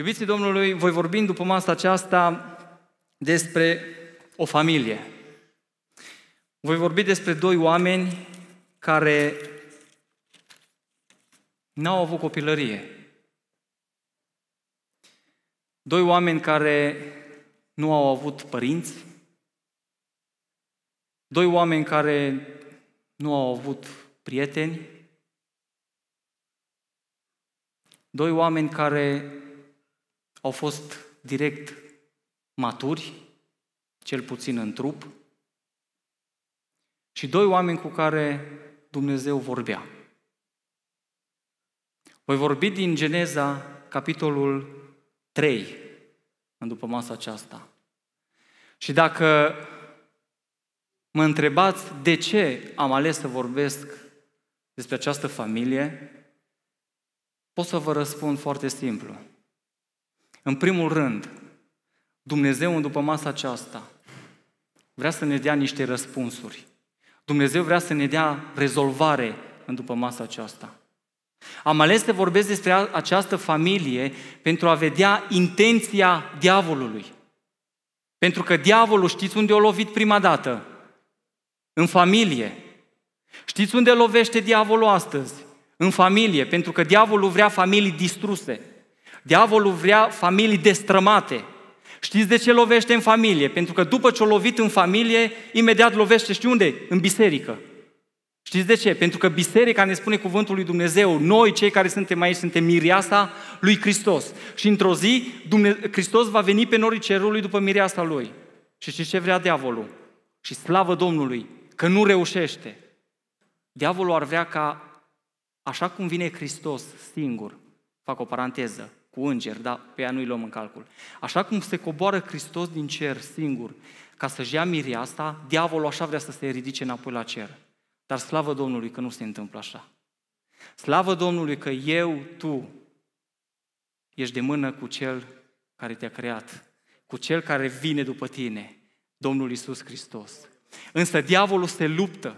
Iubiții Domnului, voi vorbi după masa aceasta despre o familie. Voi vorbi despre doi oameni care n-au avut copilărie. Doi oameni care nu au avut părinți. Doi oameni care nu au avut prieteni. Doi oameni care au fost direct maturi, cel puțin în trup, și doi oameni cu care Dumnezeu vorbea. Voi vorbi din Geneza, capitolul 3, în după masa aceasta. Și dacă mă întrebați de ce am ales să vorbesc despre această familie, pot să vă răspund foarte simplu. În primul rând, Dumnezeu în după masa aceasta vrea să ne dea niște răspunsuri. Dumnezeu vrea să ne dea rezolvare în după masa aceasta. Am ales să vorbesc despre această familie pentru a vedea intenția diavolului. Pentru că diavolul știți unde o lovit prima dată? În familie. Știți unde lovește diavolul astăzi? În familie, pentru că diavolul vrea familii distruse. Diavolul vrea familii destrămate. Știți de ce lovește în familie? Pentru că după ce o lovit în familie, imediat lovește, știu unde? În biserică. Știți de ce? Pentru că biserica ne spune cuvântul lui Dumnezeu, noi cei care suntem aici suntem miriasa lui Hristos. Și într-o zi Dumnezeu, Hristos va veni pe norii cerului după miriasa lui. Și știți ce vrea diavolul? Și slavă Domnului, că nu reușește. Diavolul ar vrea ca, așa cum vine Hristos singur, fac o paranteză, cu îngeri, dar pe ea nu-i luăm în calcul. Așa cum se coboară Hristos din cer singur ca să-și ia miria asta, diavolul așa vrea să se ridice înapoi la cer. Dar slavă Domnului că nu se întâmplă așa. Slavă Domnului că eu, tu, ești de mână cu Cel care te-a creat, cu Cel care vine după tine, Domnul Isus Hristos. Însă diavolul se luptă,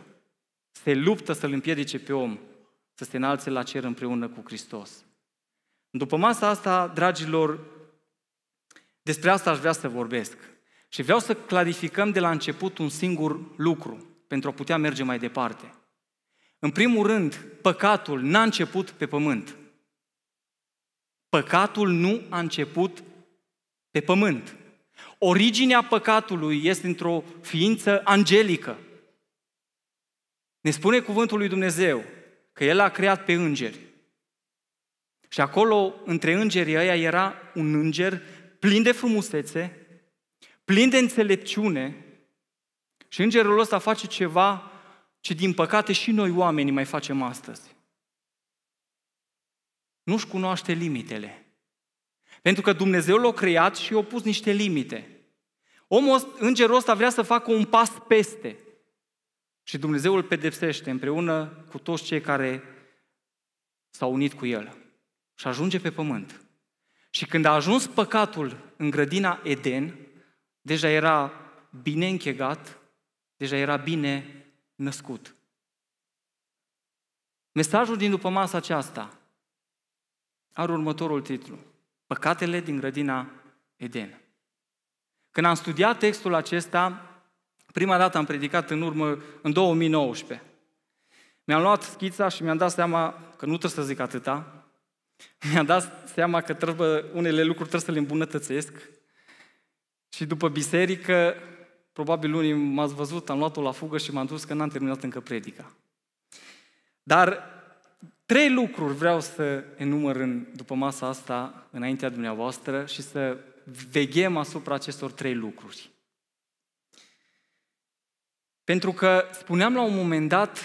se luptă să-L împiedice pe om să se înalțe la cer împreună cu Hristos. După masa asta, dragilor, despre asta aș vrea să vorbesc. Și vreau să clarificăm de la început un singur lucru pentru a putea merge mai departe. În primul rând, păcatul n-a început pe pământ. Păcatul nu a început pe pământ. Originea păcatului este într-o ființă angelică. Ne spune cuvântul lui Dumnezeu că El a creat pe îngeri. Și acolo, între îngerii ăia, era un înger plin de frumusețe, plin de înțelepciune și îngerul ăsta face ceva ce din păcate și noi oamenii mai facem astăzi. Nu-și cunoaște limitele. Pentru că Dumnezeu l-a creat și i-a pus niște limite. Omul, îngerul ăsta vrea să facă un pas peste. Și Dumnezeu îl pedepsește împreună cu toți cei care s-au unit cu el și ajunge pe pământ. Și când a ajuns păcatul în grădina Eden, deja era bine închegat, deja era bine născut. Mesajul din după masa aceasta are următorul titlu. Păcatele din grădina Eden. Când am studiat textul acesta, prima dată am predicat în urmă, în 2019. Mi-am luat schița și mi-am dat seama că nu trebuie să zic atâta, mi-am dat seama că trebuie, unele lucruri trebuie să le îmbunătățesc. Și după biserică, probabil unii m-ați văzut, am luat-o la fugă și m-am dus că n-am terminat încă predica. Dar Trei lucruri vreau să enumăr în, după masa asta, înaintea dumneavoastră, și să veghem asupra acestor trei lucruri. Pentru că spuneam la un moment dat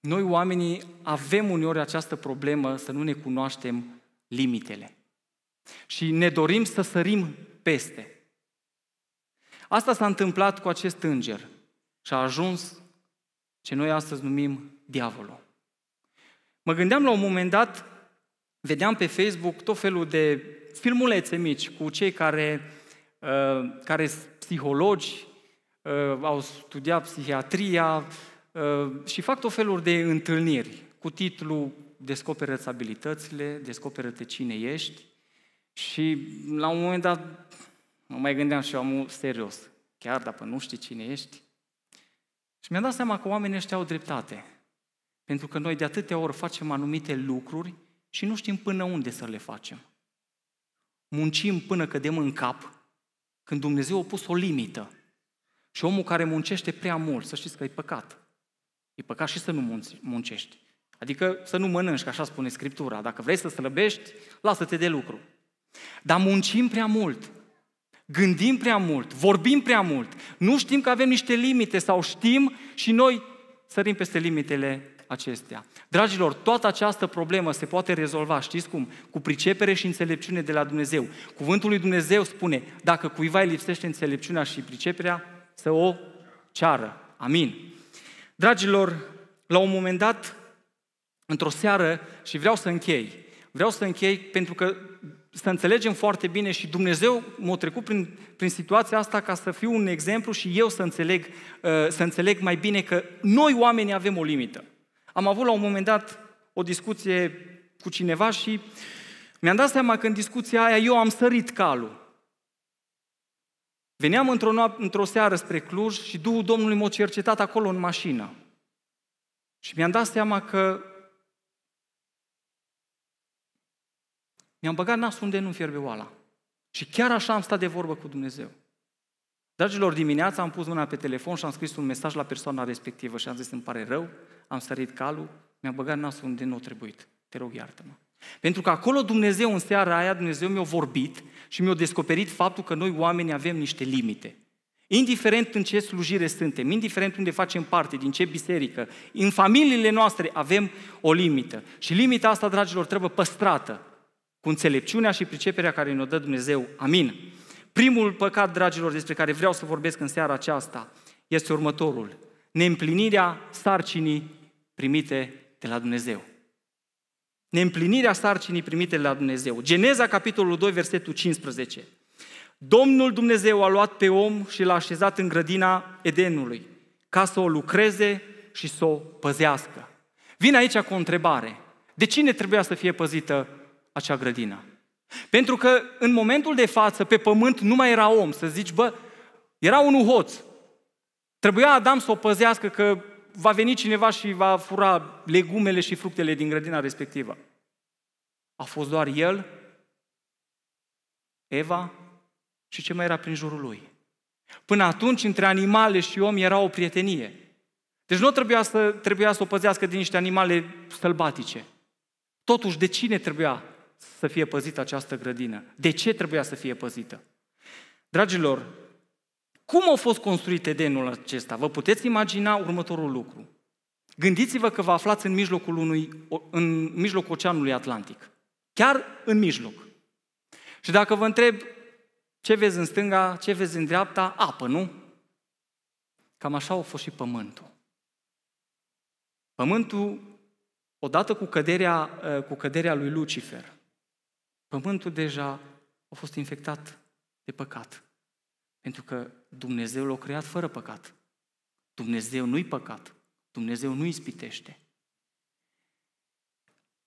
noi oamenii avem uneori această problemă să nu ne cunoaștem limitele. Și ne dorim să sărim peste. Asta s-a întâmplat cu acest înger și a ajuns ce noi astăzi numim diavolul. Mă gândeam la un moment dat, vedeam pe Facebook tot felul de filmulețe mici cu cei care, uh, care sunt psihologi, uh, au studiat psihiatria, Uh, și fac tot felul de întâlniri cu titlul Descoperă-ți abilitățile, descoperă-te cine ești și la un moment dat mă mai gândeam și eu am serios, chiar dacă nu știi cine ești. Și mi-am dat seama că oamenii ăștia au dreptate. Pentru că noi de atâtea ori facem anumite lucruri și nu știm până unde să le facem. Muncim până cădem în cap, când Dumnezeu a pus o limită. Și omul care muncește prea mult, să știți că e păcat. E păcat și să nu muncești. Adică să nu mănânci, ca așa spune Scriptura. Dacă vrei să slăbești, lasă-te de lucru. Dar muncim prea mult, gândim prea mult, vorbim prea mult, nu știm că avem niște limite sau știm și noi sărim peste limitele acestea. Dragilor, toată această problemă se poate rezolva, știți cum? Cu pricepere și înțelepciune de la Dumnezeu. Cuvântul lui Dumnezeu spune, dacă cuiva îi lipsește înțelepciunea și priceperea, să o ceară. Amin. Dragilor, la un moment dat, într-o seară, și vreau să închei, vreau să închei pentru că să înțelegem foarte bine și Dumnezeu m-a trecut prin, prin situația asta ca să fiu un exemplu și eu să înțeleg, uh, să înțeleg mai bine că noi oamenii avem o limită. Am avut la un moment dat o discuție cu cineva și mi-am dat seama că în discuția aia eu am sărit calul. Veneam într-o, noap- într-o seară spre Cluj și Duhul Domnului m-a cercetat acolo în mașină. Și mi-am dat seama că mi-am băgat nasul unde nu fierbe oala. Și chiar așa am stat de vorbă cu Dumnezeu. Dragilor, dimineața am pus mâna pe telefon și am scris un mesaj la persoana respectivă și am zis, îmi pare rău, am sărit calul, mi-am băgat nasul unde nu a trebuit. Te rog, iartă-mă. Pentru că acolo Dumnezeu, în seara aia, Dumnezeu mi-a vorbit și mi-a descoperit faptul că noi oamenii avem niște limite. Indiferent în ce slujire suntem, indiferent unde facem parte, din ce biserică, în familiile noastre avem o limită. Și limita asta, dragilor, trebuie păstrată cu înțelepciunea și priceperea care ne-o dă Dumnezeu. Amin. Primul păcat, dragilor, despre care vreau să vorbesc în seara aceasta, este următorul. Neîmplinirea sarcinii primite de la Dumnezeu neîmplinirea sarcinii primite la Dumnezeu. Geneza, capitolul 2, versetul 15. Domnul Dumnezeu a luat pe om și l-a așezat în grădina Edenului ca să o lucreze și să o păzească. Vin aici cu o întrebare. De cine trebuia să fie păzită acea grădină? Pentru că în momentul de față, pe pământ, nu mai era om. Să zici, bă, era un hoț. Trebuia Adam să o păzească că va veni cineva și va fura legumele și fructele din grădina respectivă. A fost doar el, Eva și ce mai era prin jurul lui. Până atunci, între animale și om era o prietenie. Deci nu trebuia să, trebuia să o păzească din niște animale sălbatice. Totuși, de cine trebuia să fie păzită această grădină? De ce trebuia să fie păzită? Dragilor, cum au fost construite Edenul acesta? Vă puteți imagina următorul lucru. Gândiți-vă că vă aflați în mijlocul, unui, în mijlocul Oceanului Atlantic. Chiar în mijloc. Și dacă vă întreb ce vezi în stânga, ce vezi în dreapta, apă, nu? Cam așa a fost și pământul. Pământul, odată cu căderea, ă, cu căderea lui Lucifer, pământul deja a fost infectat de păcat. Pentru că Dumnezeu l-a creat fără păcat. Dumnezeu nu-i păcat. Dumnezeu nu i spitește.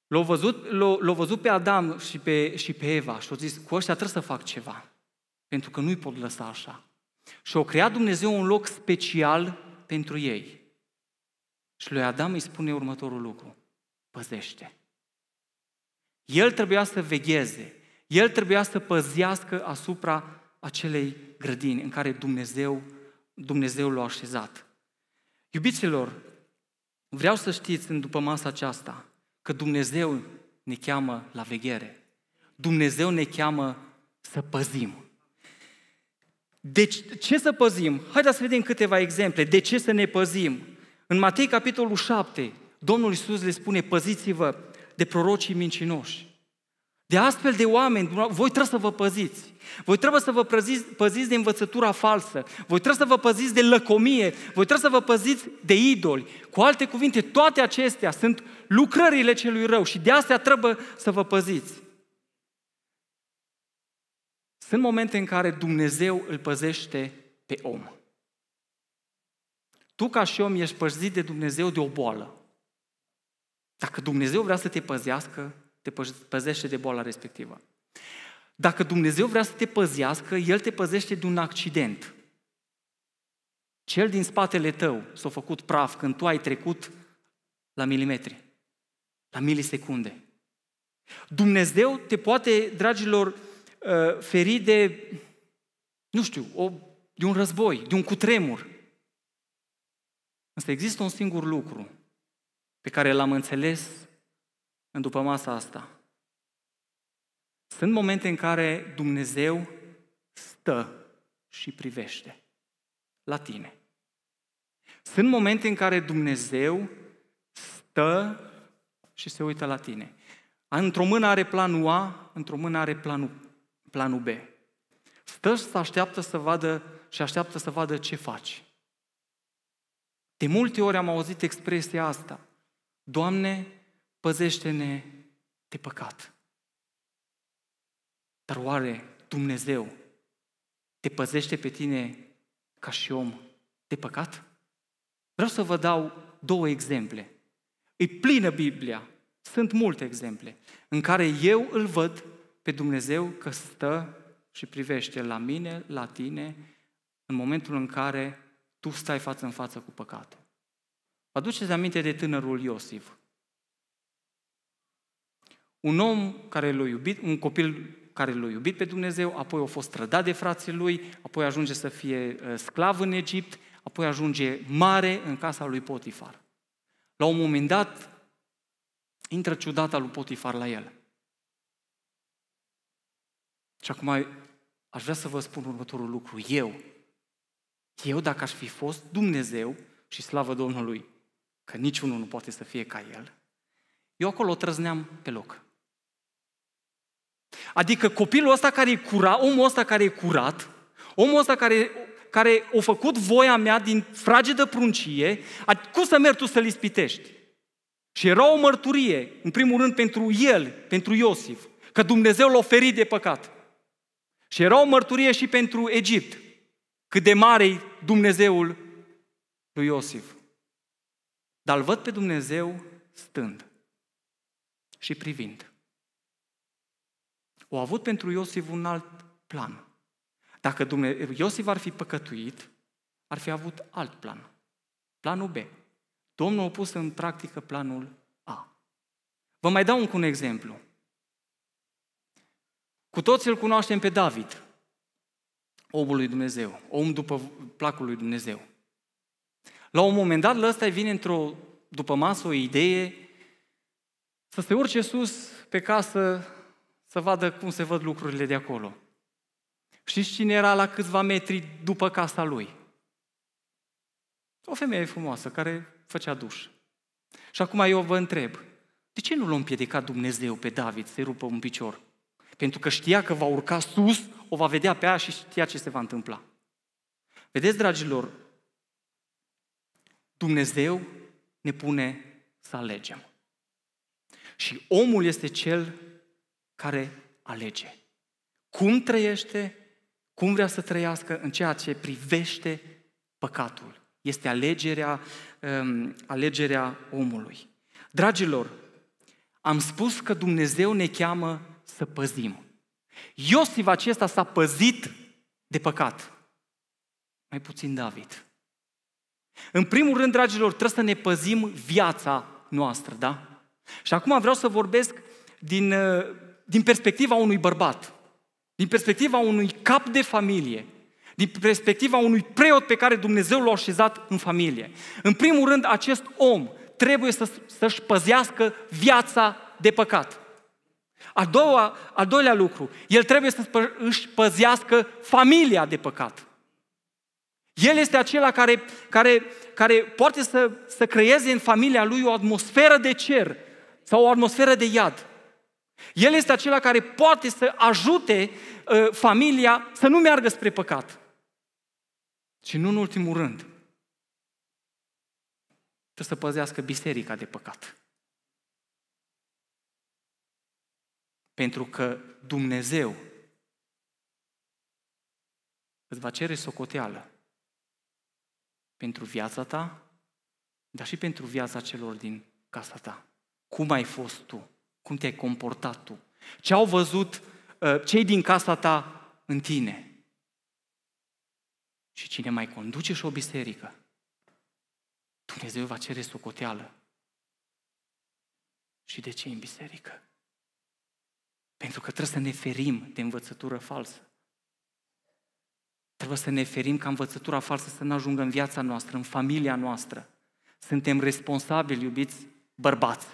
L-a văzut, l-a, l-a văzut pe Adam și pe, și pe Eva și a zis, cu ăștia trebuie să fac ceva, pentru că nu-i pot lăsa așa. Și a creat Dumnezeu un loc special pentru ei. Și lui Adam îi spune următorul lucru, păzește. El trebuia să vegheze, el trebuia să păzească asupra acelei grădini în care Dumnezeu, Dumnezeu l-a așezat. Iubiților, vreau să știți în după masa aceasta că Dumnezeu ne cheamă la veghere. Dumnezeu ne cheamă să păzim. Deci, ce să păzim? Haideți să vedem câteva exemple. De ce să ne păzim? În Matei, capitolul 7, Domnul Isus le spune, păziți-vă de prorocii mincinoși. De astfel de oameni, voi trebuie să vă păziți. Voi trebuie să vă păziți, păziți de învățătura falsă. Voi trebuie să vă păziți de lăcomie. Voi trebuie să vă păziți de idoli. Cu alte cuvinte, toate acestea sunt lucrările celui rău și de astea trebuie să vă păziți. Sunt momente în care Dumnezeu îl păzește pe om. Tu ca și om ești păzit de Dumnezeu de o boală. Dacă Dumnezeu vrea să te păzească, te păzește de boala respectivă. Dacă Dumnezeu vrea să te păzească, El te păzește de un accident. Cel din spatele tău s-a făcut praf când tu ai trecut la milimetri, la milisecunde. Dumnezeu te poate, dragilor, ă, feri de, nu știu, o, de un război, de un cutremur. Însă există un singur lucru pe care l-am înțeles în după masa asta. Sunt momente în care Dumnezeu stă și privește la tine. Sunt momente în care Dumnezeu stă și se uită la tine. Într-o mână are planul A, într-o mână are planul, planul B. Stă și așteaptă să vadă și așteaptă să vadă ce faci. De multe ori am auzit expresia asta. Doamne, păzește-ne de păcat. Dar oare Dumnezeu te păzește pe tine ca și om de păcat? Vreau să vă dau două exemple. E plină Biblia, sunt multe exemple, în care eu îl văd pe Dumnezeu că stă și privește la mine, la tine, în momentul în care tu stai față în față cu păcatul. Aduceți aminte de tânărul Iosif, un om care l-a iubit, un copil care l-a iubit pe Dumnezeu, apoi a fost trădat de frații lui, apoi ajunge să fie uh, sclav în Egipt, apoi ajunge mare în casa lui Potifar. La un moment dat, intră ciudata lui Potifar la el. Și acum aș vrea să vă spun următorul lucru. Eu, eu dacă aș fi fost Dumnezeu și slavă Domnului, că niciunul nu poate să fie ca El, eu acolo trăzneam pe loc. Adică copilul ăsta care e curat, omul ăsta care e curat, omul ăsta care, care o făcut voia mea din fragedă pruncie, cum să mergi tu să-l ispitești? Și era o mărturie, în primul rând pentru el, pentru Iosif, că Dumnezeu l-a oferit de păcat. Și era o mărturie și pentru Egipt, cât de mare Dumnezeul lui Iosif. Dar îl văd pe Dumnezeu stând și privind au avut pentru Iosif un alt plan. Dacă Dumnezeu, Iosif ar fi păcătuit, ar fi avut alt plan. Planul B. Domnul a pus în practică planul A. Vă mai dau un exemplu. Cu toți îl cunoaștem pe David, omul lui Dumnezeu, om după placul lui Dumnezeu. La un moment dat, la ăsta vine într-o, după masă, o idee să se urce sus pe casă să vadă cum se văd lucrurile de acolo. Știți cine era la câțiva metri după casa lui? O femeie frumoasă care făcea duș. Și acum eu vă întreb, de ce nu l-a împiedicat Dumnezeu pe David să-i rupă un picior? Pentru că știa că va urca sus, o va vedea pe ea și știa ce se va întâmpla. Vedeți, dragilor, Dumnezeu ne pune să alegem. Și omul este cel care alege. Cum trăiește, cum vrea să trăiască în ceea ce privește păcatul. Este alegerea, um, alegerea omului. Dragilor, am spus că Dumnezeu ne cheamă să păzim. Iosif acesta s-a păzit de păcat. Mai puțin David. În primul rând, dragilor, trebuie să ne păzim viața noastră, da? Și acum vreau să vorbesc din uh, din perspectiva unui bărbat, din perspectiva unui cap de familie, din perspectiva unui preot pe care Dumnezeu l-a așezat în familie. În primul rând, acest om trebuie să, să-și păzească viața de păcat. A doua, al doilea lucru, el trebuie să își păzească familia de păcat. El este acela care, care, care poate să, să creeze în familia lui o atmosferă de cer sau o atmosferă de iad. El este acela care poate să ajute ă, familia să nu meargă spre păcat. Și nu în ultimul rând, trebuie să păzească biserica de păcat. Pentru că Dumnezeu îți va cere socoteală pentru viața ta, dar și pentru viața celor din casa ta. Cum ai fost tu? cum te-ai comportat tu, ce au văzut uh, cei din casa ta în tine. Și cine mai conduce și o biserică, Dumnezeu va cere socoteală. Și de ce în biserică? Pentru că trebuie să ne ferim de învățătură falsă. Trebuie să ne ferim ca învățătura falsă să nu ajungă în viața noastră, în familia noastră. Suntem responsabili, iubiți bărbați.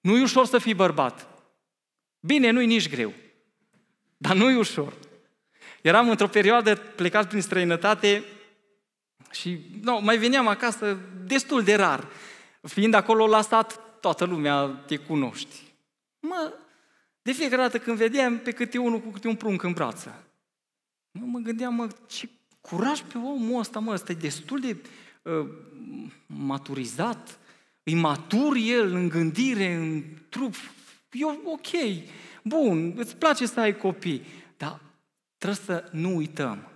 Nu e ușor să fii bărbat. Bine, nu-i nici greu. Dar nu e ușor. Eram într-o perioadă plecat prin străinătate și no, mai veneam acasă destul de rar. Fiind acolo la stat, toată lumea te cunoști. Mă, de fiecare dată când vedeam pe câte unul cu câte un prunc în brață, mă, mă gândeam, mă, ce curaj pe omul ăsta, mă, ăsta e destul de uh, maturizat, E matur el în gândire, în trup. E ok, bun, îți place să ai copii. Dar trebuie să nu uităm.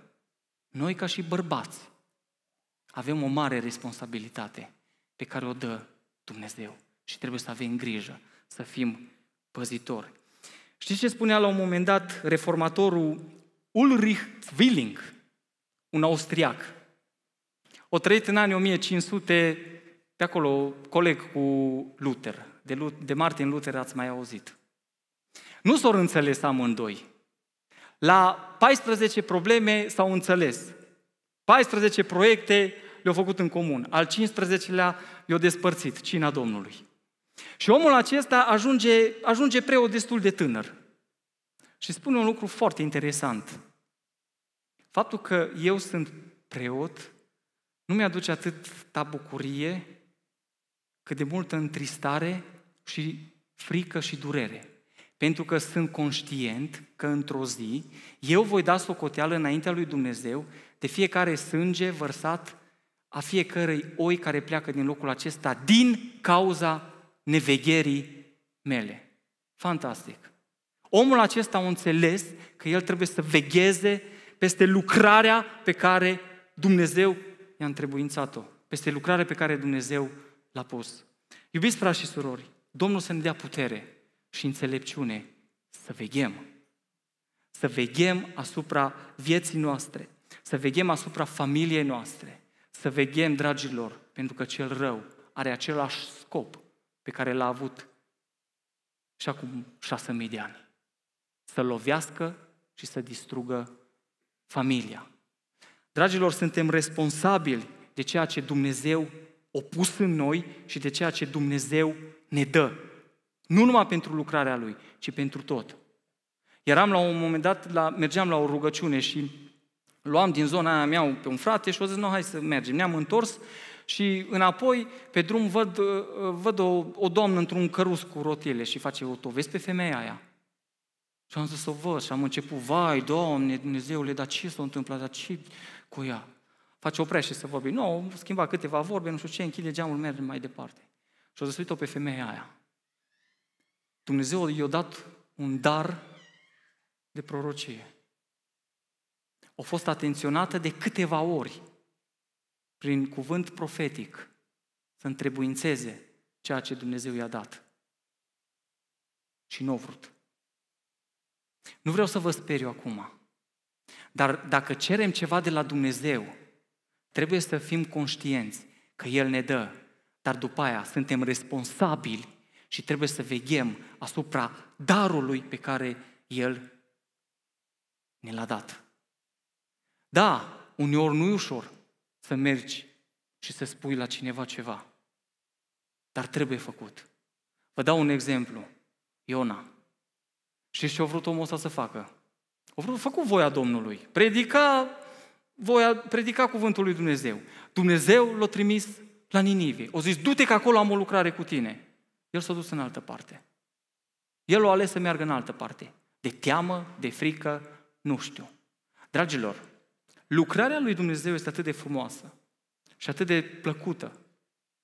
Noi ca și bărbați avem o mare responsabilitate pe care o dă Dumnezeu și trebuie să avem grijă, să fim păzitori. Știți ce spunea la un moment dat reformatorul Ulrich Zwilling, un austriac? O trăit în anii 1500 pe acolo coleg cu Luther, de, Lu- de Martin Luther ați mai auzit. Nu s-au înțeles amândoi. La 14 probleme s-au înțeles. 14 proiecte le-au făcut în comun. Al 15-lea le au despărțit, cina Domnului. Și omul acesta ajunge, ajunge preot destul de tânăr. Și spune un lucru foarte interesant. Faptul că eu sunt preot nu mi-aduce ta bucurie cât de multă întristare și frică și durere. Pentru că sunt conștient că într-o zi eu voi da socoteală înaintea lui Dumnezeu de fiecare sânge vărsat a fiecărei oi care pleacă din locul acesta din cauza nevegherii mele. Fantastic! Omul acesta a înțeles că el trebuie să vegheze peste lucrarea pe care Dumnezeu i-a întrebuințat-o, peste lucrarea pe care Dumnezeu l-a pus. Iubiți frați și surori, Domnul să ne dea putere și înțelepciune să veghem. Să veghem asupra vieții noastre, să veghem asupra familiei noastre, să veghem, dragilor, pentru că cel rău are același scop pe care l-a avut și acum șase mii de ani. Să lovească și să distrugă familia. Dragilor, suntem responsabili de ceea ce Dumnezeu opus în noi și de ceea ce Dumnezeu ne dă. Nu numai pentru lucrarea Lui, ci pentru tot. Eram la un moment dat, la, mergeam la o rugăciune și luam din zona aia mea pe un frate și o zis, nu, hai să mergem. Ne-am întors și înapoi, pe drum, văd, uh, văd o, o doamnă într-un căruț cu rotile și face o tovesc pe femeia aia. Și am zis să o văd și am început, vai, Doamne, Dumnezeule, dar ce s-a întâmplat, dar ce cu ea? face oprește să vorbi. Nu, no, schimba câteva vorbe, nu știu ce, închide geamul, merge mai departe. Și o zăsuit-o pe femeia aia. Dumnezeu i-a dat un dar de prorocie. A fost atenționată de câteva ori prin cuvânt profetic să întrebuințeze ceea ce Dumnezeu i-a dat. Și nu a vrut. Nu vreau să vă speriu acum, dar dacă cerem ceva de la Dumnezeu, Trebuie să fim conștienți că El ne dă, dar după aia suntem responsabili și trebuie să veghem asupra darului pe care El ne l-a dat. Da, uneori nu i ușor să mergi și să spui la cineva ceva, dar trebuie făcut. Vă dau un exemplu. Iona. Știți ce a vrut omul ăsta să facă? A vrut, făcut voia Domnului. Predica voi predica cuvântul lui Dumnezeu. Dumnezeu l-a trimis la Ninive. O zis, du-te că acolo am o lucrare cu tine. El s-a dus în altă parte. El a ales să meargă în altă parte. De teamă, de frică, nu știu. Dragilor, lucrarea lui Dumnezeu este atât de frumoasă și atât de plăcută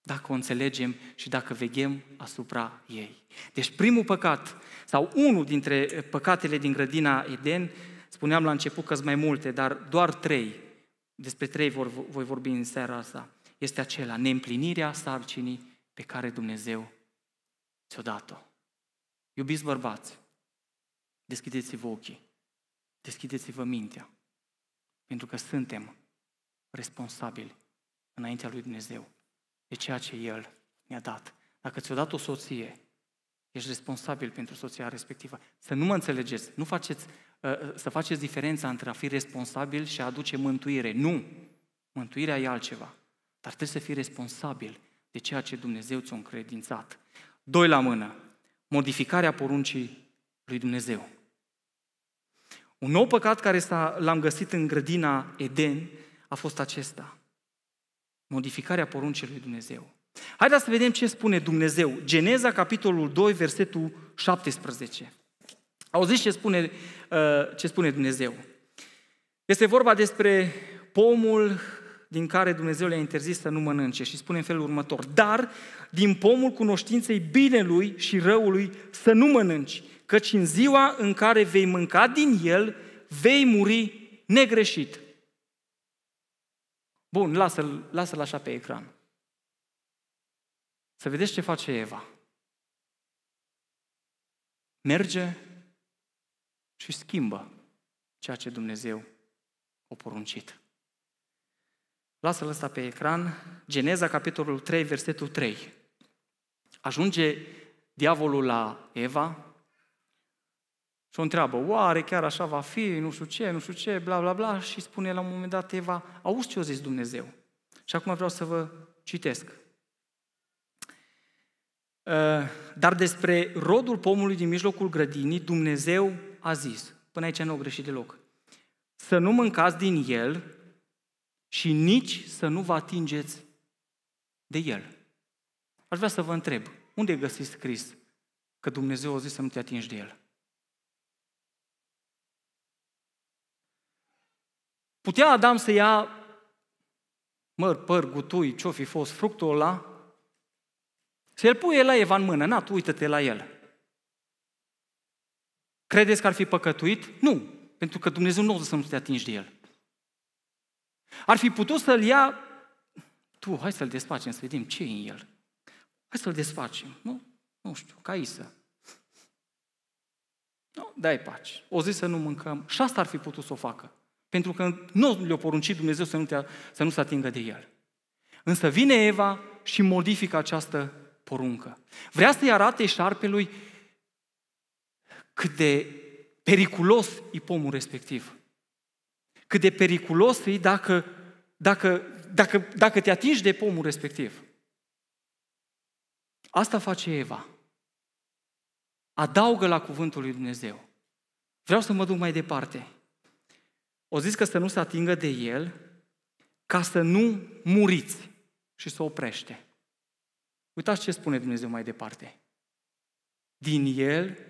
dacă o înțelegem și dacă veghem asupra ei. Deci primul păcat sau unul dintre păcatele din grădina Eden Spuneam la început că sunt mai multe, dar doar trei, despre trei vor, voi vorbi în seara asta, este acela, neîmplinirea sarcinii pe care Dumnezeu ți-o dat-o. Iubiți bărbați, deschideți-vă ochii, deschideți-vă mintea, pentru că suntem responsabili înaintea lui Dumnezeu de ceea ce El ne-a dat. Dacă ți-o dat o soție, ești responsabil pentru soția respectivă. Să nu mă înțelegeți, nu faceți Ă, ă, să faceți diferența între a fi responsabil și a aduce mântuire. Nu! Mântuirea e altceva. Dar trebuie să fii responsabil de ceea ce Dumnezeu ți-a încredințat. Doi la mână. Modificarea poruncii lui Dumnezeu. Un nou păcat care l-am găsit în grădina Eden a fost acesta. Modificarea poruncii lui Dumnezeu. Haideți să vedem ce spune Dumnezeu. Geneza, capitolul 2, versetul 17. Auziți ce spune, uh, ce spune Dumnezeu. Este vorba despre pomul din care Dumnezeu le-a interzis să nu mănânce și spune în felul următor. Dar din pomul cunoștinței binelui și răului să nu mănânci, căci în ziua în care vei mânca din el, vei muri negreșit. Bun, lasă-l, lasă-l așa pe ecran. Să vedeți ce face Eva. Merge și schimbă ceea ce Dumnezeu a poruncit. Lasă-l ăsta pe ecran, Geneza, capitolul 3, versetul 3. Ajunge diavolul la Eva și o întreabă, oare chiar așa va fi, nu știu ce, nu știu ce, bla, bla, bla, și spune la un moment dat Eva, auzi ce a zis Dumnezeu. Și acum vreau să vă citesc. Ă, dar despre rodul pomului din mijlocul grădinii, Dumnezeu a zis, până aici nu au greșit deloc, să nu mâncați din el și nici să nu vă atingeți de el. Aș vrea să vă întreb, unde găsiți scris că Dumnezeu a zis să nu te atingi de el? Putea Adam să ia măr, păr, gutui, ce-o fi fost, fructul ăla, să-l pui el la Eva în mână, na, tu uită-te la el. Credeți că ar fi păcătuit? Nu, pentru că Dumnezeu nu o să nu te atingi de el. Ar fi putut să-l ia... Tu, hai să-l desfacem, să vedem ce e în el. Hai să-l desfacem, nu? Nu știu, ca Isa. Nu, dai pace. O zi să nu mâncăm. Și asta ar fi putut să o facă. Pentru că nu le-a poruncit Dumnezeu să nu, te, să nu se atingă de el. Însă vine Eva și modifică această poruncă. Vrea să-i arate șarpelui cât de periculos e pomul respectiv. Cât de periculos e dacă, dacă, dacă, dacă te atingi de pomul respectiv. Asta face Eva. Adaugă la cuvântul lui Dumnezeu. Vreau să mă duc mai departe. O zis că să nu se atingă de el ca să nu muriți și să oprește. Uitați ce spune Dumnezeu mai departe. Din el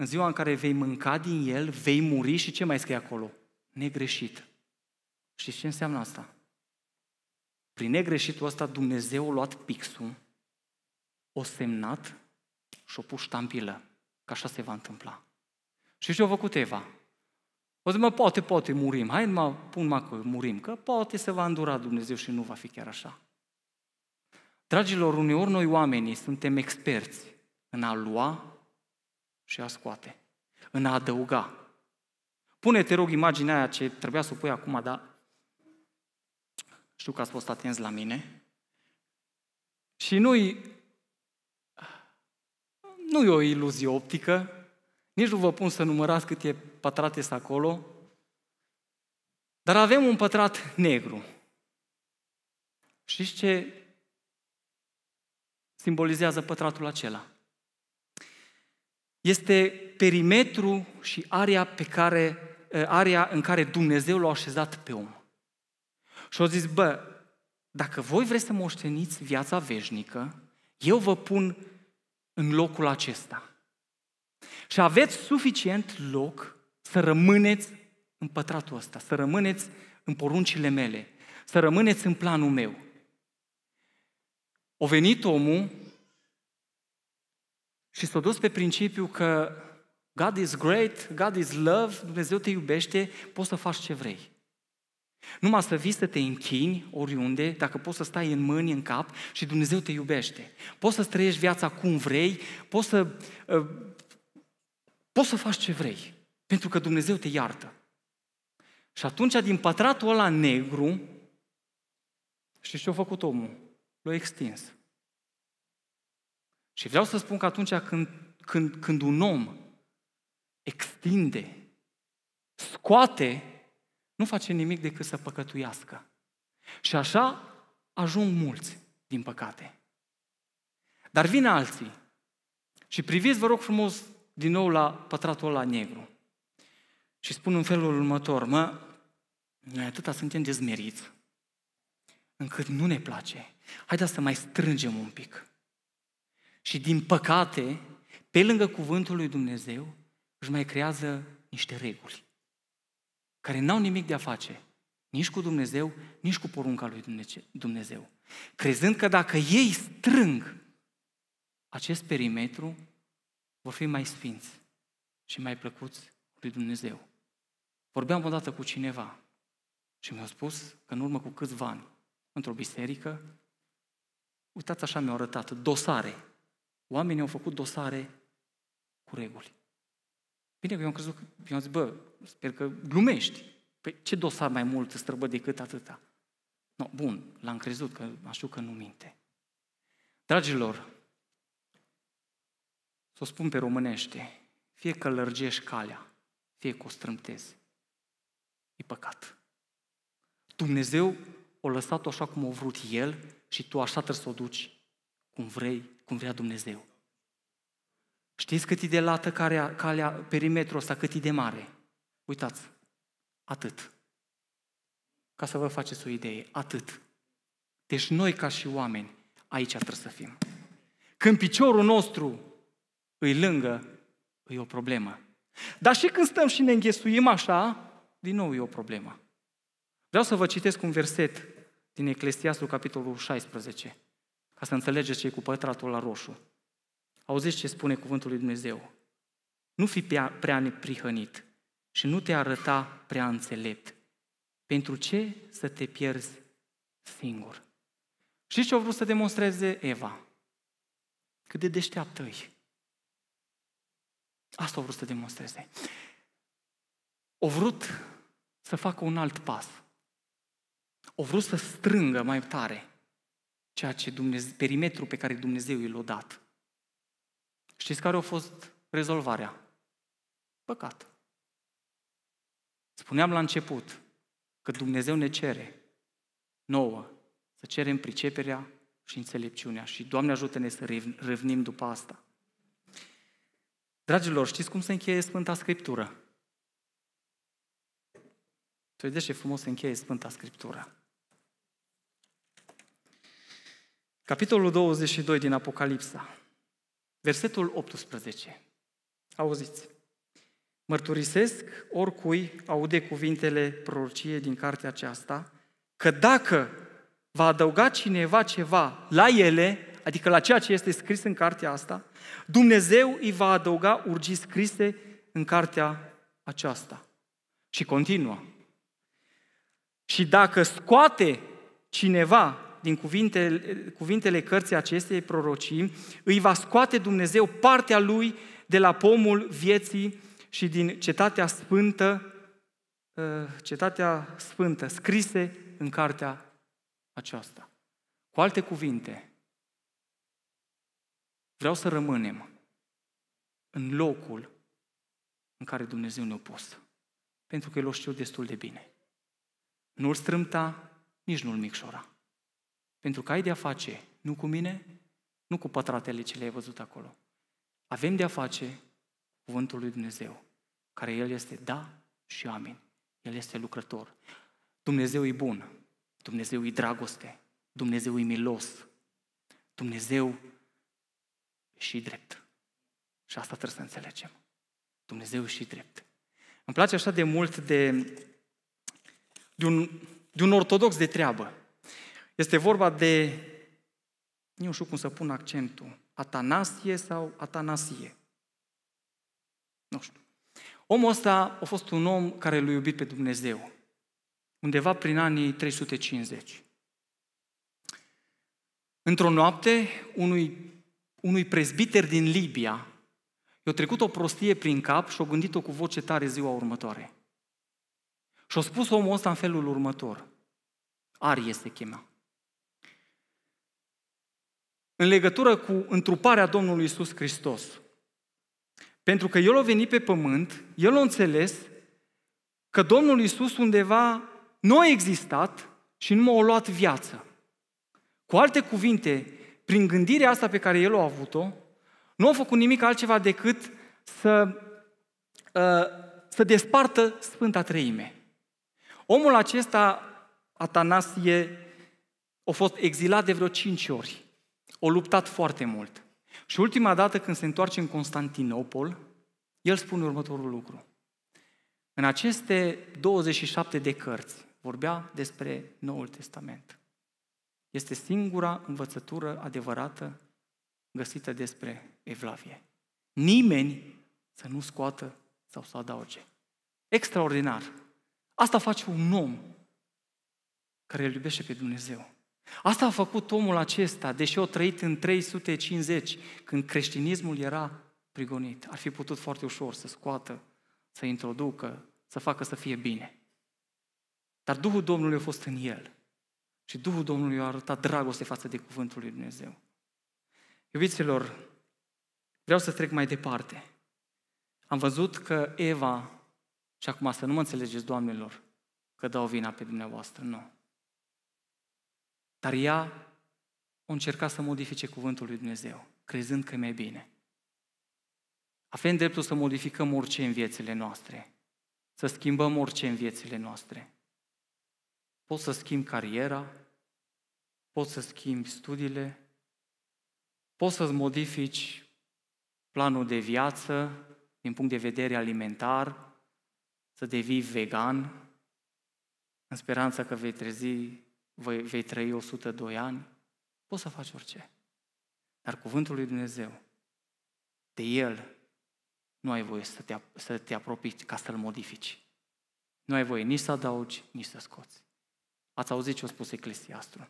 în ziua în care vei mânca din el, vei muri și ce mai scrie acolo? Negreșit. Știți ce înseamnă asta? Prin negreșitul ăsta Dumnezeu a luat pixul, o semnat și o pus ștampilă. Că așa se va întâmpla. Și ce-a făcut Eva? O zic, mă, poate, poate murim. Hai, mă, pun mă că murim, că poate se va îndura Dumnezeu și nu va fi chiar așa. Dragilor, uneori noi oamenii suntem experți în a lua și a scoate, în a adăuga. Pune, te rog, imaginea aia ce trebuia să o pui acum, dar știu că ați fost atenți la mine. Și nu-i, nu-i o iluzie optică, nici nu vă pun să numărați e pătrate sunt acolo, dar avem un pătrat negru. Știți ce simbolizează pătratul acela? este perimetru și area, pe care, area în care Dumnezeu l-a așezat pe om. Și au zis, bă, dacă voi vreți să moșteniți viața veșnică, eu vă pun în locul acesta. Și aveți suficient loc să rămâneți în pătratul ăsta, să rămâneți în poruncile mele, să rămâneți în planul meu. O venit omul și s-a dus pe principiu că God is great, God is love, Dumnezeu te iubește, poți să faci ce vrei. Numai să vii să te închini oriunde, dacă poți să stai în mâini, în cap și Dumnezeu te iubește. Poți să trăiești viața cum vrei, poți să, uh, poți să faci ce vrei, pentru că Dumnezeu te iartă. Și atunci, din pătratul ăla negru, știți ce a făcut omul? L-a extins. Și vreau să spun că atunci când, când, când un om extinde, scoate, nu face nimic decât să păcătuiască. Și așa ajung mulți, din păcate. Dar vin alții și priviți, vă rog frumos, din nou la pătratul ăla negru. Și spun în felul următor, mă, noi atâta suntem dezmeriți, încât nu ne place. Haideți să mai strângem un pic. Și din păcate, pe lângă cuvântul lui Dumnezeu, își mai creează niște reguli care n-au nimic de a face nici cu Dumnezeu, nici cu porunca lui Dumnezeu. Crezând că dacă ei strâng acest perimetru, vor fi mai sfinți și mai plăcuți lui Dumnezeu. Vorbeam odată cu cineva și mi-a spus că în urmă cu câțiva ani, într-o biserică, uitați așa mi-au arătat dosare Oamenii au făcut dosare cu reguli. Bine că eu am crezut, că, eu am zis, bă, sper că glumești. Păi ce dosar mai mult străbă decât atâta? No, bun, l-am crezut, că știu că nu minte. Dragilor, să o spun pe românește, fie că lărgești calea, fie că o strâmtezi, e păcat. Dumnezeu o lăsat așa cum o vrut El și tu așa trebuie să o duci cum vrei cum vrea Dumnezeu. Știți cât e de lată calea, calea perimetrul ăsta, cât e de mare? Uitați, atât. Ca să vă faceți o idee, atât. Deci noi ca și oameni, aici trebuie să fim. Când piciorul nostru îi lângă, e o problemă. Dar și când stăm și ne înghesuim așa, din nou e o problemă. Vreau să vă citesc un verset din Eclesiastul, capitolul 16 ca să înțelegeți ce e cu pătratul la roșu. Auziți ce spune cuvântul lui Dumnezeu. Nu fi prea neprihănit și nu te arăta prea înțelept. Pentru ce să te pierzi singur? Și ce au vrut să demonstreze Eva? Cât de deșteaptă e. Asta au vrut să demonstreze. O vrut să facă un alt pas. O vrut să strângă mai tare ceea ce Dumnezeu, perimetru pe care Dumnezeu i l-a dat. Știți care a fost rezolvarea? Păcat. Spuneam la început că Dumnezeu ne cere nouă să cerem priceperea și înțelepciunea și Doamne ajută-ne să revenim după asta. Dragilor, știți cum se încheie Sfânta Scriptură? Să vedeți ce frumos se încheie Sfânta Scriptură. Capitolul 22 din Apocalipsa, versetul 18. Auziți. Mărturisesc oricui aude cuvintele prorocie din cartea aceasta, că dacă va adăuga cineva ceva la ele, adică la ceea ce este scris în cartea asta, Dumnezeu îi va adăuga urgii scrise în cartea aceasta. Și continuă. Și dacă scoate cineva din cuvintele, cuvintele cărții acestei prorocii, îi va scoate Dumnezeu partea lui de la pomul vieții și din cetatea sfântă, ă, cetatea sfântă, scrise în cartea aceasta. Cu alte cuvinte, vreau să rămânem în locul în care Dumnezeu ne-a pus. Pentru că El o știu destul de bine. Nu-l strâmta, nici nu-l micșora. Pentru că ai de-a face, nu cu mine, nu cu pătratele ce le-ai văzut acolo. Avem de-a face cuvântul lui Dumnezeu, care El este da și amin. El este lucrător. Dumnezeu e bun, Dumnezeu e dragoste, Dumnezeu e milos, Dumnezeu și drept. Și asta trebuie să înțelegem. Dumnezeu și drept. Îmi place așa de mult de, de, un, de un ortodox de treabă. Este vorba de, nu știu cum să pun accentul, Atanasie sau Atanasie. Nu știu. Omul ăsta a fost un om care l-a iubit pe Dumnezeu, undeva prin anii 350. Într-o noapte, unui, unui prezbiter din Libia i-a trecut o prostie prin cap și a gândit-o cu voce tare ziua următoare. Și-a spus omul ăsta în felul următor. Arie se chema în legătură cu întruparea Domnului Isus Hristos. Pentru că El a venit pe pământ, El a înțeles că Domnul Isus undeva nu a existat și nu a luat viață. Cu alte cuvinte, prin gândirea asta pe care El a avut-o, nu a făcut nimic altceva decât să, ă, să despartă Sfânta Treime. Omul acesta, Atanasie, a fost exilat de vreo cinci ori. O luptat foarte mult. Și ultima dată când se întoarce în Constantinopol, el spune următorul lucru. În aceste 27 de cărți vorbea despre Noul Testament. Este singura învățătură adevărată găsită despre Evlavie. Nimeni să nu scoată sau să adauge. Extraordinar. Asta face un om care îl iubește pe Dumnezeu. Asta a făcut omul acesta, deși o trăit în 350, când creștinismul era prigonit. Ar fi putut foarte ușor să scoată, să introducă, să facă să fie bine. Dar Duhul Domnului a fost în el. Și Duhul Domnului a arătat dragoste față de Cuvântul lui Dumnezeu. Iubiților, vreau să trec mai departe. Am văzut că Eva, și acum să nu mă înțelegeți, doamnelor, că dau vina pe dumneavoastră, nu. Dar ea o încerca să modifice cuvântul lui Dumnezeu, crezând că mai e bine. Avem dreptul să modificăm orice în viețile noastre, să schimbăm orice în viețile noastre. Poți să schimbi cariera, poți să schimbi studiile, poți să-ți modifici planul de viață din punct de vedere alimentar, să devii vegan, în speranța că vei trezi vei, vei trăi 102 ani, poți să faci orice. Dar cuvântul lui Dumnezeu, de El, nu ai voie să te, să te apropii ca să-L modifici. Nu ai voie nici să adaugi, nici să scoți. Ați auzit ce a spus Eclesiastru.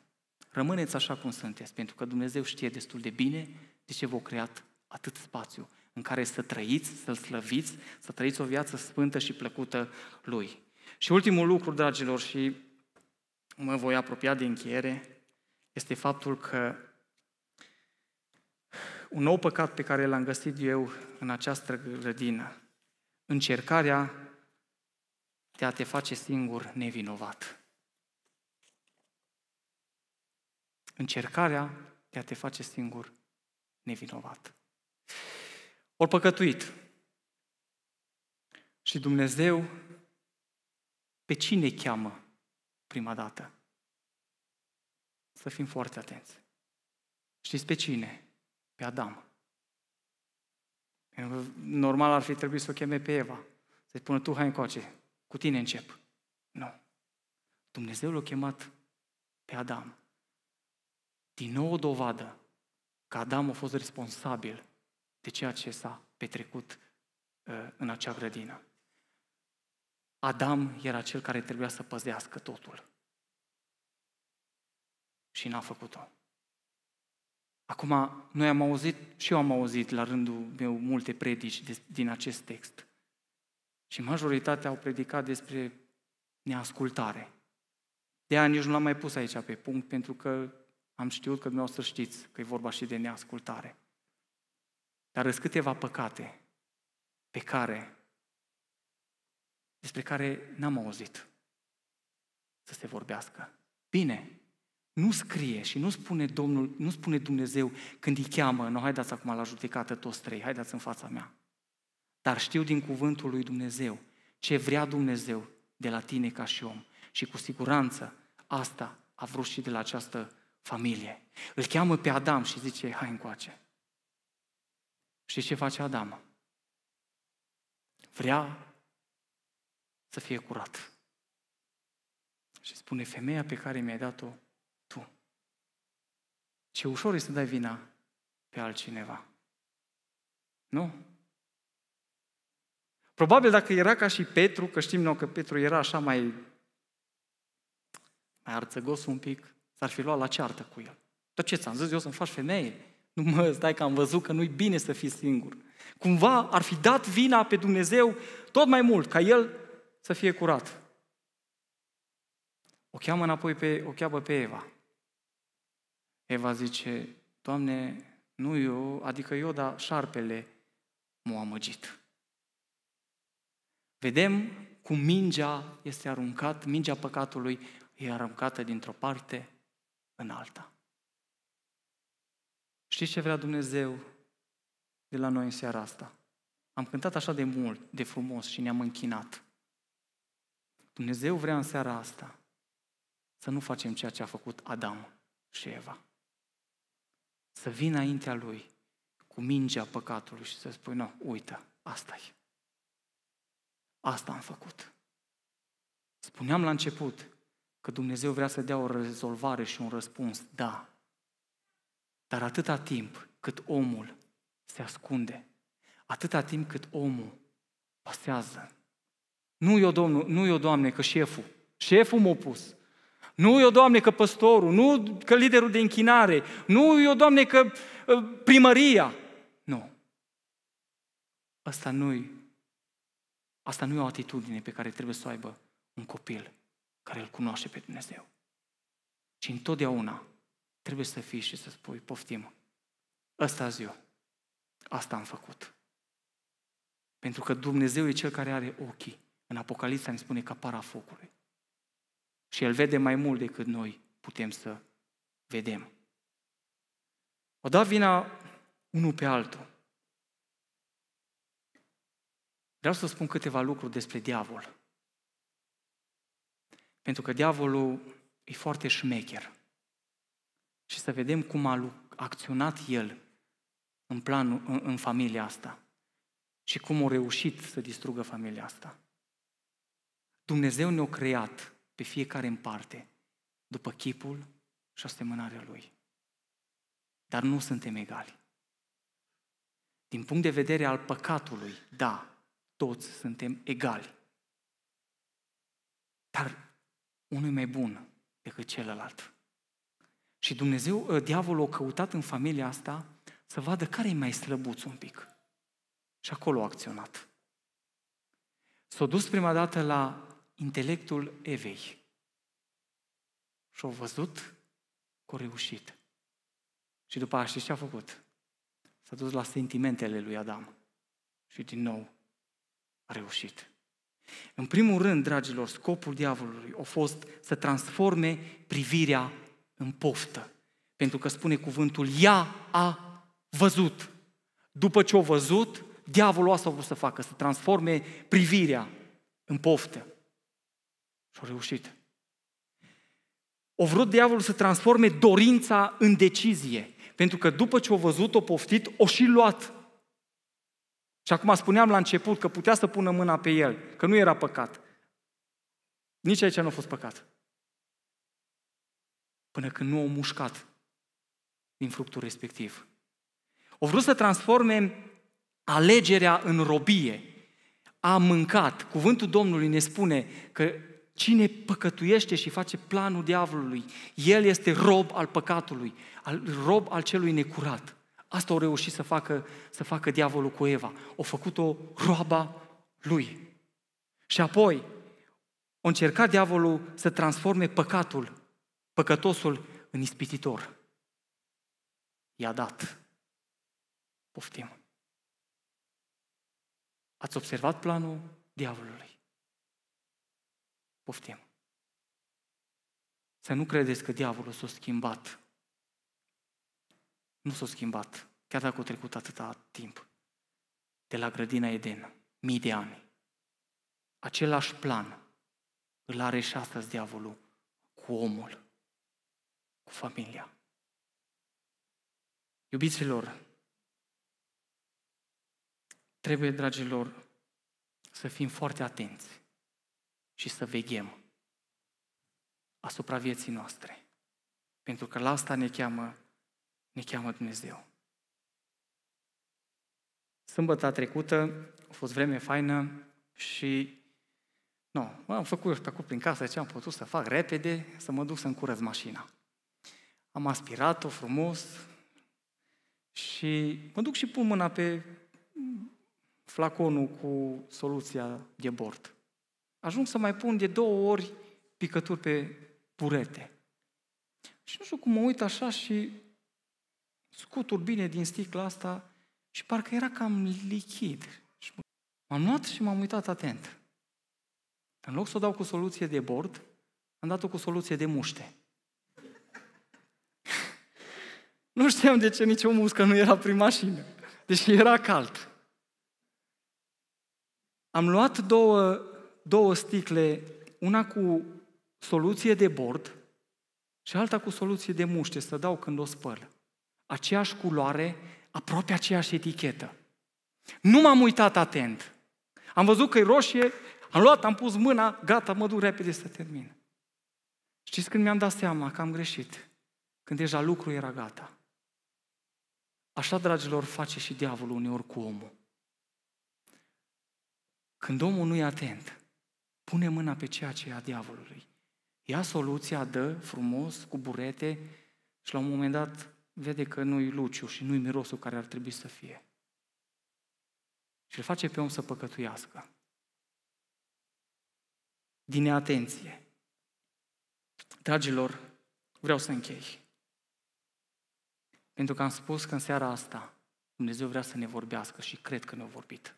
Rămâneți așa cum sunteți, pentru că Dumnezeu știe destul de bine de ce v-a creat atât spațiu în care să trăiți, să-L slăviți, să trăiți o viață sfântă și plăcută Lui. Și ultimul lucru, dragilor, și mă voi apropia de încheiere este faptul că un nou păcat pe care l-am găsit eu în această grădină, încercarea de a te face singur nevinovat. Încercarea de a te face singur nevinovat. Ori păcătuit. Și Dumnezeu pe cine cheamă prima dată. Să fim foarte atenți. Știți pe cine? Pe Adam. Normal ar fi trebuit să o cheme pe Eva. Să-i spună, tu hai încoace, cu tine încep. Nu. Dumnezeu l-a chemat pe Adam. Din nou o dovadă că Adam a fost responsabil de ceea ce s-a petrecut uh, în acea grădină. Adam era cel care trebuia să păzească totul. Și n-a făcut-o. Acum, noi am auzit și eu am auzit la rândul meu multe predici de, din acest text. Și majoritatea au predicat despre neascultare. De aia nici nu l-am mai pus aici pe punct, pentru că am știut că dumneavoastră știți că e vorba și de neascultare. Dar sunt câteva păcate pe care despre care n-am auzit să se vorbească. Bine, nu scrie și nu spune Domnul, nu spune Dumnezeu când îi cheamă, nu haideți acum la judecată toți trei, haideți în fața mea. Dar știu din cuvântul lui Dumnezeu ce vrea Dumnezeu de la tine ca și om. Și cu siguranță asta a vrut și de la această familie. Îl cheamă pe Adam și zice, hai încoace. Și ce face Adam? Vrea să fie curat. Și spune, femeia pe care mi-ai dat-o tu. Ce ușor este să dai vina pe altcineva. Nu? Probabil dacă era ca și Petru, că știm noi că Petru era așa mai, mai arțăgos un pic, s-ar fi luat la ceartă cu el. Dar ce ți-am zis eu să-mi faci femeie? Nu mă, stai că am văzut că nu-i bine să fii singur. Cumva ar fi dat vina pe Dumnezeu tot mai mult, ca el să fie curat. O cheamă înapoi pe, o cheamă pe Eva. Eva zice, Doamne, nu eu, adică eu, dar șarpele m-a amăgit. Vedem cum mingea este aruncat, mingea păcatului e aruncată dintr-o parte în alta. Știți ce vrea Dumnezeu de la noi în seara asta? Am cântat așa de mult, de frumos și ne-am închinat. Dumnezeu vrea în seara asta să nu facem ceea ce a făcut Adam și Eva. Să vii înaintea lui cu mingea păcatului și să spui, nu, uită, asta e. Asta am făcut. Spuneam la început că Dumnezeu vrea să dea o rezolvare și un răspuns, da. Dar atâta timp cât omul se ascunde, atâta timp cât omul pasează nu eu, domnul, nu eu, Doamne, că șeful. Șeful m-a pus. Nu eu, Doamne, că păstorul, nu că liderul de închinare, nu eu, Doamne, că ă, primăria. Nu. Asta nu-i, asta nu e o atitudine pe care trebuie să o aibă un copil care îl cunoaște pe Dumnezeu. Și întotdeauna trebuie să fii și să spui, poftim, ăsta eu, asta am făcut. Pentru că Dumnezeu e Cel care are ochii în Apocalipsa ne spune că para focului. Și el vede mai mult decât noi putem să vedem. O da vina unul pe altul. Vreau să spun câteva lucruri despre diavol. Pentru că diavolul e foarte șmecher. Și să vedem cum a acționat el în, planul, în, în familia asta. Și cum a reușit să distrugă familia asta. Dumnezeu ne-a creat pe fiecare în parte, după chipul și asemănarea Lui. Dar nu suntem egali. Din punct de vedere al păcatului, da, toți suntem egali. Dar unul e mai bun decât celălalt. Și Dumnezeu, ă, diavolul, a căutat în familia asta să vadă care e mai slăbuț un pic. Și acolo a acționat. S-a dus prima dată la intelectul Evei. Și-au văzut că au reușit. Și după aceea știți ce a făcut? S-a dus la sentimentele lui Adam. Și din nou a reușit. În primul rând, dragilor, scopul diavolului a fost să transforme privirea în poftă. Pentru că spune cuvântul, ea a văzut. După ce o văzut, diavolul asta a vrut să facă, să transforme privirea în poftă. Și-au reușit. O vrut diavolul să transforme dorința în decizie. Pentru că după ce o văzut, o poftit, o și luat. Și acum spuneam la început că putea să pună mâna pe el, că nu era păcat. Nici aici nu a fost păcat. Până când nu o mușcat din fructul respectiv. O vrut să transforme alegerea în robie. A mâncat. Cuvântul Domnului ne spune că Cine păcătuiește și face planul diavolului, el este rob al păcatului, al, rob al celui necurat. Asta o reușit să facă, să facă diavolul cu Eva. O făcut-o roaba lui. Și apoi, o încerca diavolul să transforme păcatul, păcătosul, în ispititor. I-a dat. Poftim. Ați observat planul diavolului. Poftim. Să nu credeți că diavolul s-a schimbat. Nu s-a schimbat, chiar dacă a trecut atâta timp. De la grădina Eden, mii de ani. Același plan îl are și astăzi diavolul cu omul, cu familia. Iubiților, trebuie, dragilor, să fim foarte atenți și să veghem asupra vieții noastre. Pentru că la asta ne cheamă, ne cheamă Dumnezeu. Sâmbăta trecută a fost vreme faină și nu, am făcut parcurs prin casă ce deci am putut să fac repede, să mă duc să curăț mașina. Am aspirat-o frumos și mă duc și pun mâna pe flaconul cu soluția de bord ajung să mai pun de două ori picături pe burete. Și nu știu cum mă uit așa și scutur bine din sticla asta și parcă era cam lichid. Și m-am luat și m-am uitat atent. În loc să o dau cu soluție de bord, am dat-o cu soluție de muște. nu știam de ce nici o muscă nu era prin mașină, deși era cald. Am luat două două sticle, una cu soluție de bord și alta cu soluție de muște, să dau când o spăl. Aceeași culoare, aproape aceeași etichetă. Nu m-am uitat atent. Am văzut că e roșie, am luat, am pus mâna, gata, mă duc repede să termin. Știți când mi-am dat seama că am greșit? Când deja lucrul era gata. Așa, dragilor, face și diavolul uneori cu omul. Când omul nu e atent, Pune mâna pe ceea ce e a diavolului. Ia soluția, dă frumos, cu burete și la un moment dat vede că nu-i luciu și nu-i mirosul care ar trebui să fie. Și îl face pe om să păcătuiască. Din neatenție. Dragilor, vreau să închei. Pentru că am spus că în seara asta Dumnezeu vrea să ne vorbească și cred că ne-a vorbit.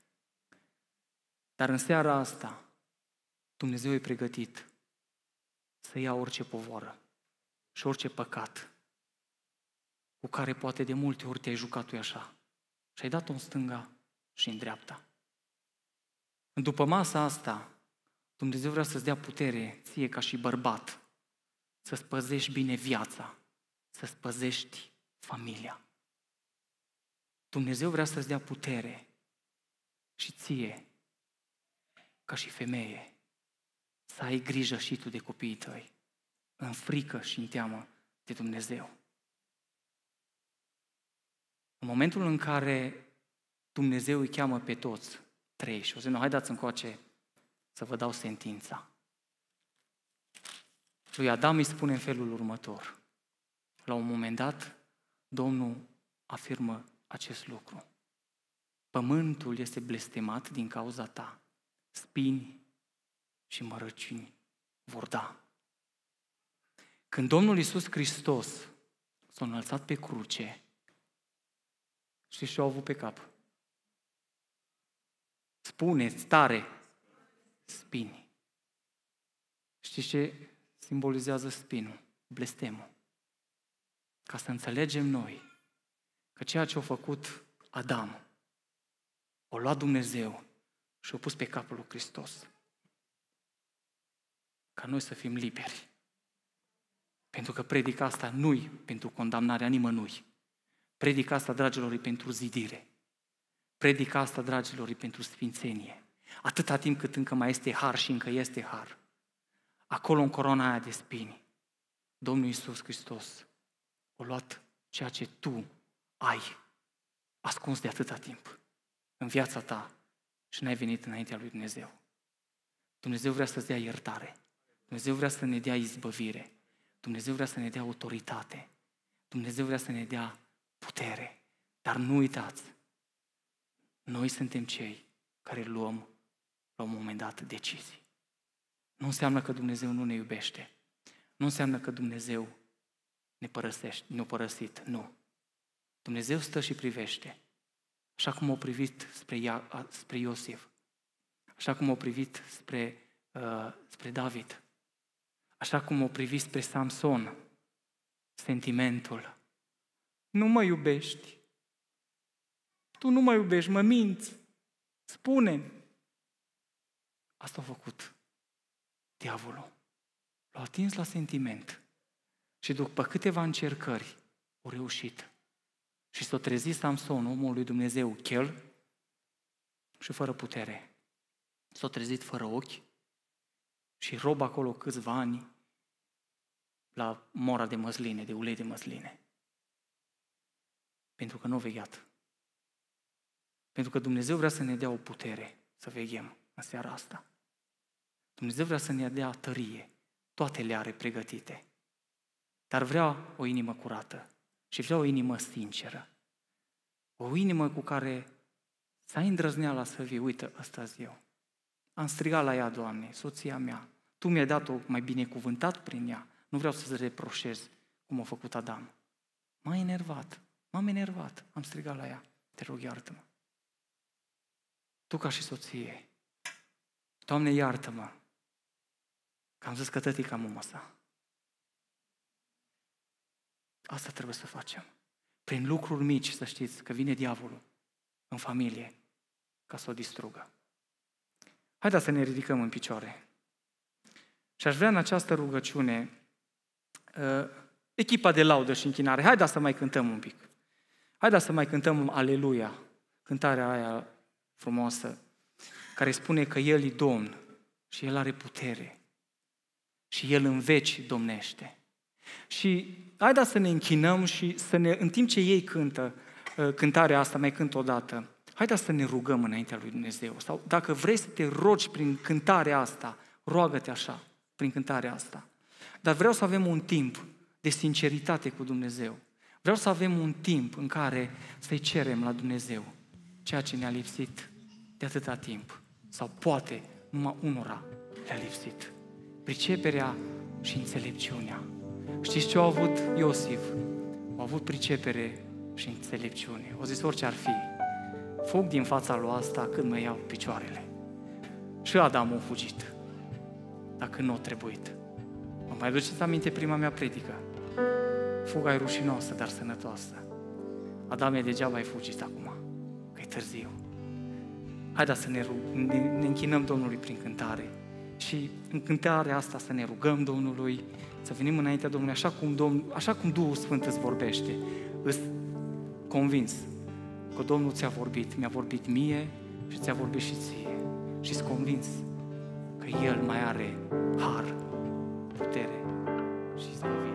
Dar în seara asta Dumnezeu e pregătit să ia orice povoară și orice păcat cu care poate de multe ori te-ai jucat tu așa. Și ai dat-o în stânga și în dreapta. După masa asta, Dumnezeu vrea să-ți dea putere, ție ca și bărbat, să-ți păzești bine viața, să-ți păzești familia. Dumnezeu vrea să-ți dea putere și ție, ca și femeie, să ai grijă și tu de copiii tăi, în frică și în teamă de Dumnezeu. În momentul în care Dumnezeu îi cheamă pe toți trei și o să nu, hai dați încoace să vă dau sentința. Lui Adam îi spune în felul următor. La un moment dat, Domnul afirmă acest lucru. Pământul este blestemat din cauza ta. Spini și mărăcini vor da. Când Domnul Iisus Hristos s-a înălțat pe cruce, știți ce au avut pe cap? Spune, stare, spini. Știți ce simbolizează spinul? Blestemul. Ca să înțelegem noi că ceea ce a făcut Adam, o luat Dumnezeu și o pus pe capul lui Hristos ca noi să fim liberi. Pentru că predica asta nu pentru condamnarea nimănui. Predica asta, dragilor, e pentru zidire. Predica asta, dragilor, e pentru sfințenie. Atâta timp cât încă mai este har și încă este har. Acolo în corona aia de spini, Domnul Iisus Hristos a luat ceea ce tu ai ascuns de atâta timp în viața ta și n-ai venit înaintea lui Dumnezeu. Dumnezeu vrea să-ți dea iertare. Dumnezeu vrea să ne dea izbăvire. Dumnezeu vrea să ne dea autoritate. Dumnezeu vrea să ne dea putere. Dar nu uitați, noi suntem cei care luăm la un moment dat decizii. Nu înseamnă că Dumnezeu nu ne iubește. Nu înseamnă că Dumnezeu ne părăsește, nu părăsit, nu. Dumnezeu stă și privește, așa cum o privit spre, Ia, spre Iosif, așa cum o privit spre, uh, spre David, așa cum o priviți pe Samson, sentimentul. Nu mă iubești. Tu nu mă iubești, mă minți. spune Asta a făcut diavolul. L-a atins la sentiment. Și după câteva încercări, au reușit. Și s-a trezit Samson, omul lui Dumnezeu, chel și fără putere. S-a trezit fără ochi și rob acolo câțiva ani la mora de măsline, de ulei de măsline. Pentru că nu vegheat. Pentru că Dumnezeu vrea să ne dea o putere să veghem în seara asta. Dumnezeu vrea să ne dea tărie. Toate le are pregătite. Dar vrea o inimă curată și vrea o inimă sinceră. O inimă cu care să ai îndrăzneala să vii, uite, ăsta eu. Am strigat la ea, Doamne, soția mea. Tu mi-ai dat-o mai binecuvântat prin ea. Nu vreau să-ți reproșez cum a făcut Adam. M-a enervat, m-am enervat, am strigat la ea. Te rog, iartă-mă. Tu ca și soție, Doamne, iartă-mă, că am zis că ca mama sa. Asta trebuie să facem. Prin lucruri mici, să știți, că vine diavolul în familie ca să o distrugă. Haideți să ne ridicăm în picioare. Și aș vrea în această rugăciune uh, echipa de laudă și închinare, haide să mai cântăm un pic. Haide să mai cântăm Aleluia, cântarea aia frumoasă, care spune că El e Domn și El are putere și El în veci domnește. Și haide să ne închinăm și să ne, în timp ce ei cântă uh, cântarea asta, mai cânt o dată, haideți să ne rugăm înaintea lui Dumnezeu. Sau dacă vrei să te rogi prin cântarea asta, roagă-te așa, prin cântarea asta. Dar vreau să avem un timp de sinceritate cu Dumnezeu. Vreau să avem un timp în care să-i cerem la Dumnezeu ceea ce ne-a lipsit de atâta timp. Sau poate numai unora le-a lipsit. Priceperea și înțelepciunea. Știți ce a avut Iosif? A avut pricepere și înțelepciune. O zis orice ar fi. Fug din fața lui asta când mă iau picioarele. Și Adam a fugit, dacă nu a trebuit. Mă mai duceți aminte prima mea predică? Fuga e rușinoasă, dar sănătoasă. Adam e degeaba ai fugit acum, că e târziu. Haideți să ne, rug, ne, ne închinăm Domnului prin cântare și în cântarea asta să ne rugăm Domnului, să venim înaintea Domnului așa cum, Domn, așa cum Duhul Sfânt îți vorbește. Îți convins că Domnul ți-a vorbit, mi-a vorbit mie și ți-a vorbit și ție. Și-s convins că El mai are har putere și izbăvire.